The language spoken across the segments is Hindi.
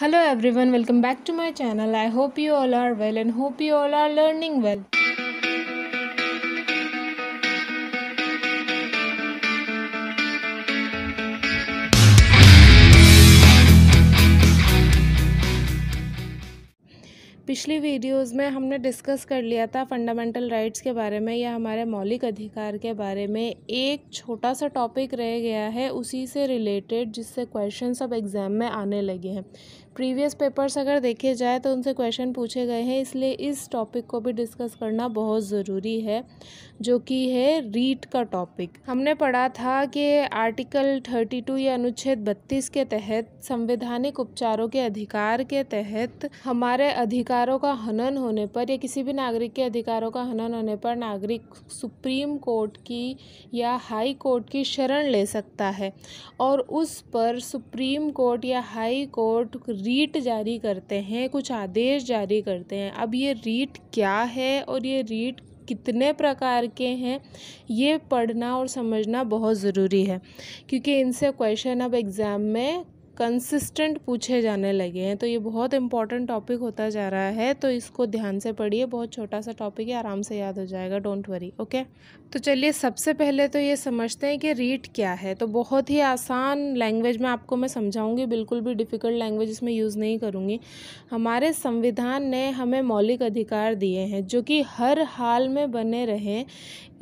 hello everyone welcome back to my channel I hope you all are well and hope you all are learning well पिछली वीडियोस में हमने डिस्कस कर लिया था फंडामेंटल राइट्स के बारे में या हमारे मौलिक अधिकार के बारे में एक छोटा सा टॉपिक रह गया है उसी से रिलेटेड जिससे क्वेश्चन अब एग्ज़ाम में आने लगे हैं प्रीवियस पेपर्स अगर देखे जाए तो उनसे क्वेश्चन पूछे गए हैं इसलिए इस टॉपिक को भी डिस्कस करना बहुत ज़रूरी है जो कि है रीट का टॉपिक हमने पढ़ा था कि आर्टिकल थर्टी टू या अनुच्छेद बत्तीस के तहत संवैधानिक उपचारों के अधिकार के तहत हमारे अधिकारों का हनन होने पर या किसी भी नागरिक के अधिकारों का हनन होने पर नागरिक सुप्रीम कोर्ट की या हाई कोर्ट की शरण ले सकता है और उस पर सुप्रीम कोर्ट या हाई कोर्ट रीट जारी करते हैं कुछ आदेश जारी करते हैं अब ये रीट क्या है और ये रीट कितने प्रकार के हैं ये पढ़ना और समझना बहुत ज़रूरी है क्योंकि इनसे क्वेश्चन अब एग्ज़ाम में कंसिस्टेंट पूछे जाने लगे हैं तो ये बहुत इंपॉर्टेंट टॉपिक होता जा रहा है तो इसको ध्यान से पढ़िए बहुत छोटा सा टॉपिक है आराम से याद हो जाएगा डोंट वरी ओके तो चलिए सबसे पहले तो ये समझते हैं कि रीट क्या है तो बहुत ही आसान लैंग्वेज में आपको मैं समझाऊंगी बिल्कुल भी डिफ़िकल्ट लैंग्वेज इसमें यूज़ नहीं करूँगी हमारे संविधान ने हमें मौलिक अधिकार दिए हैं जो कि हर हाल में बने रहें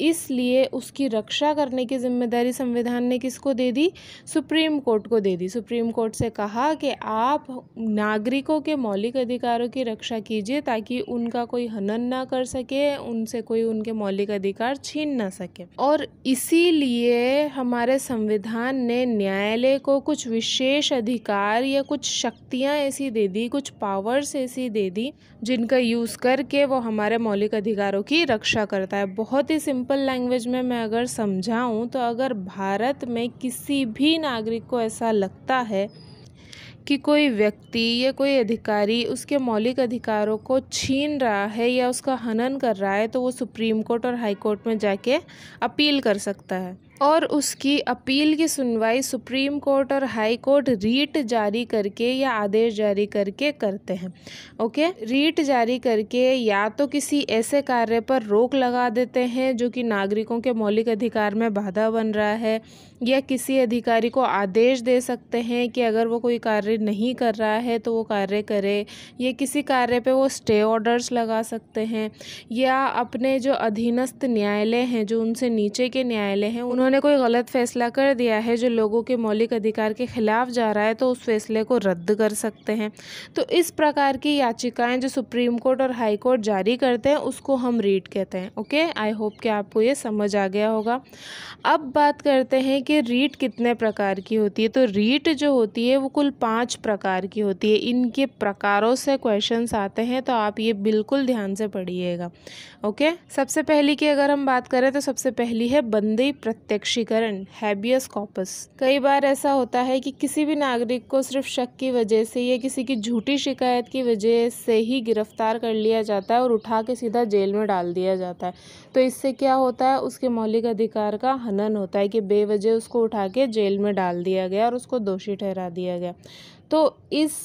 इसलिए उसकी रक्षा करने की जिम्मेदारी संविधान ने किसको दे दी सुप्रीम कोर्ट को दे दी सुप्रीम कोर्ट से कहा कि आप नागरिकों के मौलिक अधिकारों की रक्षा कीजिए ताकि उनका कोई हनन ना कर सके उनसे कोई उनके मौलिक अधिकार छीन ना सके और इसीलिए हमारे संविधान ने न्यायालय को कुछ विशेष अधिकार या कुछ शक्तियाँ ऐसी दे दी कुछ पावर्स ऐसी दे दी जिनका यूज़ करके वो हमारे मौलिक अधिकारों की रक्षा करता है बहुत ही सिंपल लैंग्वेज में मैं अगर समझाऊं तो अगर भारत में किसी भी नागरिक को ऐसा लगता है कि कोई व्यक्ति या कोई अधिकारी उसके मौलिक अधिकारों को छीन रहा है या उसका हनन कर रहा है तो वो सुप्रीम कोर्ट और हाई कोर्ट में जाके अपील कर सकता है और उसकी अपील की सुनवाई सुप्रीम कोर्ट और हाई कोर्ट रीट जारी करके या आदेश जारी करके करते हैं ओके रीट जारी करके या तो किसी ऐसे कार्य पर रोक लगा देते हैं जो कि नागरिकों के मौलिक अधिकार में बाधा बन रहा है या किसी अधिकारी को आदेश दे सकते हैं कि अगर वो कोई कार्य नहीं कर रहा है तो वो कार्य करे या किसी कार्य पर वो स्टे ऑर्डर्स लगा सकते हैं या अपने जो अधीनस्थ न्यायालय हैं जो उनसे नीचे के न्यायालय हैं उन्होंने उन्होंने कोई गलत फैसला कर दिया है जो लोगों के मौलिक अधिकार के खिलाफ जा रहा है तो उस फैसले को रद्द कर सकते हैं तो इस प्रकार की याचिकाएं जो सुप्रीम कोर्ट और हाई कोर्ट जारी करते हैं उसको हम रीट कहते हैं ओके आई होप कि आपको ये समझ आ गया होगा अब बात करते हैं कि रीट कितने प्रकार की होती है तो रीट जो होती है वो कुल पाँच प्रकार की होती है इनके प्रकारों से क्वेश्चन आते हैं तो आप ये बिल्कुल ध्यान से पढ़िएगा ओके सबसे पहली की अगर हम बात करें तो सबसे पहली है बंदी प्रत्यक्ष प्रत्यक्षीकरण हैबियस कॉपस कई बार ऐसा होता है कि किसी भी नागरिक को सिर्फ शक की वजह से या किसी की झूठी शिकायत की वजह से ही गिरफ्तार कर लिया जाता है और उठा के सीधा जेल में डाल दिया जाता है तो इससे क्या होता है उसके मौलिक अधिकार का हनन होता है कि बेवजह उसको उठा के जेल में डाल दिया गया और उसको दोषी ठहरा दिया गया तो इस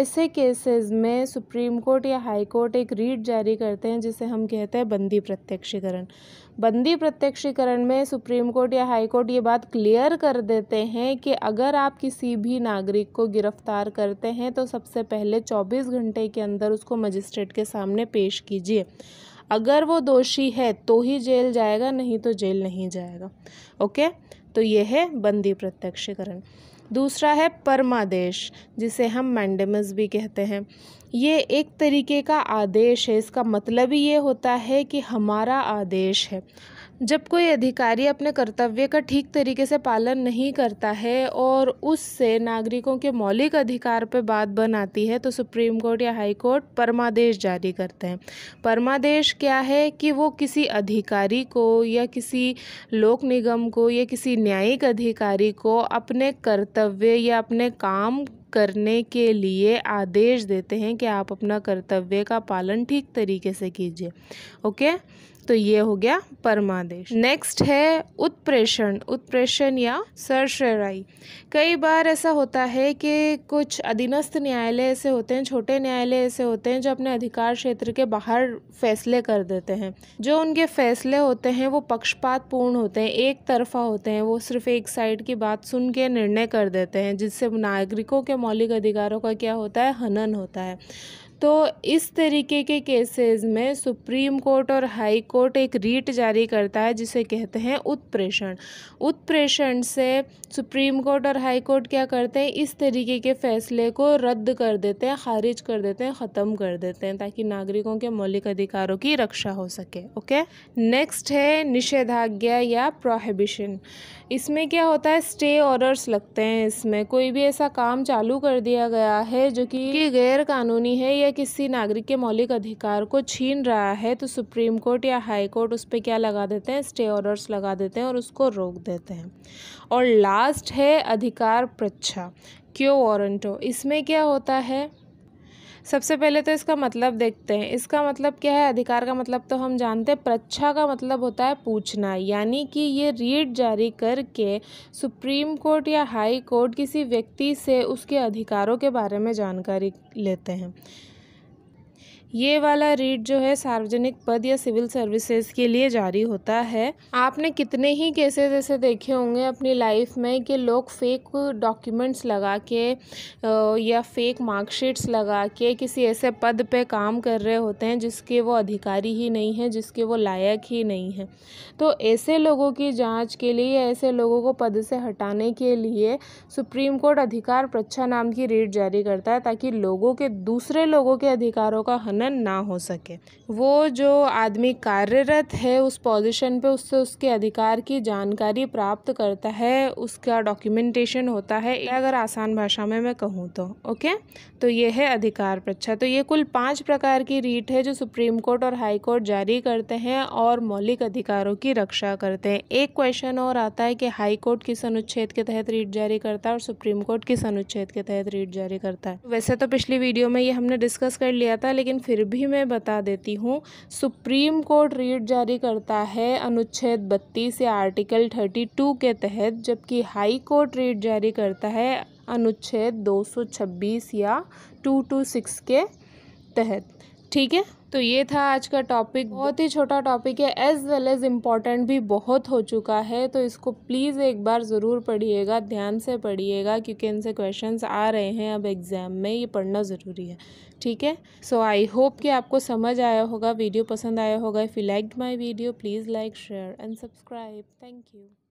ऐसे केसेस में सुप्रीम कोर्ट या हाई कोर्ट एक रीट जारी करते हैं जिसे हम कहते हैं बंदी प्रत्यक्षीकरण बंदी प्रत्यक्षीकरण में सुप्रीम कोर्ट या हाई कोर्ट ये बात क्लियर कर देते हैं कि अगर आप किसी भी नागरिक को गिरफ्तार करते हैं तो सबसे पहले 24 घंटे के अंदर उसको मजिस्ट्रेट के सामने पेश कीजिए अगर वो दोषी है तो ही जेल जाएगा नहीं तो जेल नहीं जाएगा ओके तो ये है बंदी प्रत्यक्षीकरण दूसरा है परमादेश जिसे हम मैंडमस भी कहते हैं ये एक तरीके का आदेश है इसका मतलब ही ये होता है कि हमारा आदेश है जब कोई अधिकारी अपने कर्तव्य का ठीक तरीके से पालन नहीं करता है और उससे नागरिकों के मौलिक अधिकार पर बात बन आती है तो सुप्रीम कोर्ट या हाई कोर्ट परमादेश जारी करते हैं परमादेश क्या है कि वो किसी अधिकारी को या किसी लोक निगम को या किसी न्यायिक अधिकारी को अपने कर्तव्य या अपने काम करने के लिए आदेश देते हैं कि आप अपना कर्तव्य का पालन ठीक तरीके से कीजिए ओके तो ये हो गया परमादेश नेक्स्ट है उत्प्रेषण उत्प्रेषण या सरशराई कई बार ऐसा होता है कि कुछ अधीनस्थ न्यायालय ऐसे होते हैं छोटे न्यायालय ऐसे होते हैं जो अपने अधिकार क्षेत्र के बाहर फैसले कर देते हैं जो उनके फैसले होते हैं वो पक्षपात पूर्ण होते हैं एक तरफा होते हैं वो सिर्फ एक साइड की बात सुन के निर्णय कर देते हैं जिससे नागरिकों के मौलिक अधिकारों का क्या होता है हनन होता है तो इस तरीके के केसेस में सुप्रीम कोर्ट और हाई कोर्ट एक रीट जारी करता है जिसे कहते हैं उत्प्रेषण उत्प्रेषण से सुप्रीम कोर्ट और हाई कोर्ट क्या करते हैं इस तरीके के फैसले को रद्द कर देते हैं खारिज कर देते हैं ख़त्म कर देते हैं ताकि नागरिकों के मौलिक अधिकारों की रक्षा हो सके ओके नेक्स्ट है निषेधाज्ञा या प्रोहिबिशन इसमें क्या होता है स्टे ऑर्डर्स लगते हैं इसमें कोई भी ऐसा काम चालू कर दिया गया है जो कि गैर कानूनी है या या किसी नागरिक के मौलिक अधिकार को छीन रहा है तो सुप्रीम कोर्ट या हाई कोर्ट उस पर क्या लगा देते हैं स्टे ऑर्डर्स लगा देते हैं और उसको रोक देते हैं और लास्ट है अधिकार प्रच्छा क्यों वारंटो इसमें क्या होता है सबसे पहले तो इसका मतलब देखते हैं इसका मतलब क्या है अधिकार का मतलब तो हम जानते हैं प्रच्छा का मतलब होता है पूछना यानी कि ये रीड जारी करके सुप्रीम कोर्ट या हाई कोर्ट किसी व्यक्ति से उसके अधिकारों के बारे में जानकारी लेते हैं ये वाला रीट जो है सार्वजनिक पद या सिविल सर्विसेज के लिए जारी होता है आपने कितने ही केसेस ऐसे देखे होंगे अपनी लाइफ में कि लोग फेक डॉक्यूमेंट्स लगा के या फेक मार्कशीट्स लगा के किसी ऐसे पद पे काम कर रहे होते हैं जिसके वो अधिकारी ही नहीं है जिसके वो लायक ही नहीं है तो ऐसे लोगों की जाँच के लिए या ऐसे लोगों को पद से हटाने के लिए सुप्रीम कोर्ट अधिकार प्रच्छा नाम की रीट जारी करता है ताकि लोगों के दूसरे लोगों के अधिकारों का हन वर्णन ना हो सके वो जो आदमी कार्यरत है उस पोजीशन पे उससे उसके अधिकार की जानकारी प्राप्त करता है उसका डॉक्यूमेंटेशन होता है अगर आसान भाषा में मैं कहूँ तो ओके तो ये है अधिकार प्रच्छा तो ये कुल पांच प्रकार की रीट है जो सुप्रीम कोर्ट और हाई कोर्ट जारी करते हैं और मौलिक अधिकारों की रक्षा करते हैं एक क्वेश्चन और आता है कि हाई कोर्ट किस अनुच्छेद के तहत रीट जारी करता है और सुप्रीम कोर्ट किस अनुच्छेद के तहत रीट जारी करता है वैसे तो पिछली वीडियो में ये हमने डिस्कस कर लिया था लेकिन फिर भी मैं बता देती हूँ सुप्रीम कोर्ट रीट जारी करता है अनुच्छेद बत्तीस या आर्टिकल थर्टी टू के तहत जबकि हाई कोर्ट रीट जारी करता है अनुच्छेद दो सौ छब्बीस या टू टू सिक्स के तहत ठीक है तो ये था आज का टॉपिक बहुत ही छोटा टॉपिक है एज़ वेल एज़ इम्पॉर्टेंट भी बहुत हो चुका है तो इसको प्लीज़ एक बार ज़रूर पढ़िएगा ध्यान से पढ़िएगा क्योंकि इनसे क्वेश्चंस आ रहे हैं अब एग्ज़ाम में ये पढ़ना ज़रूरी है ठीक है सो आई होप कि आपको समझ आया होगा वीडियो पसंद आया होगा if you like my video please like share and subscribe thank you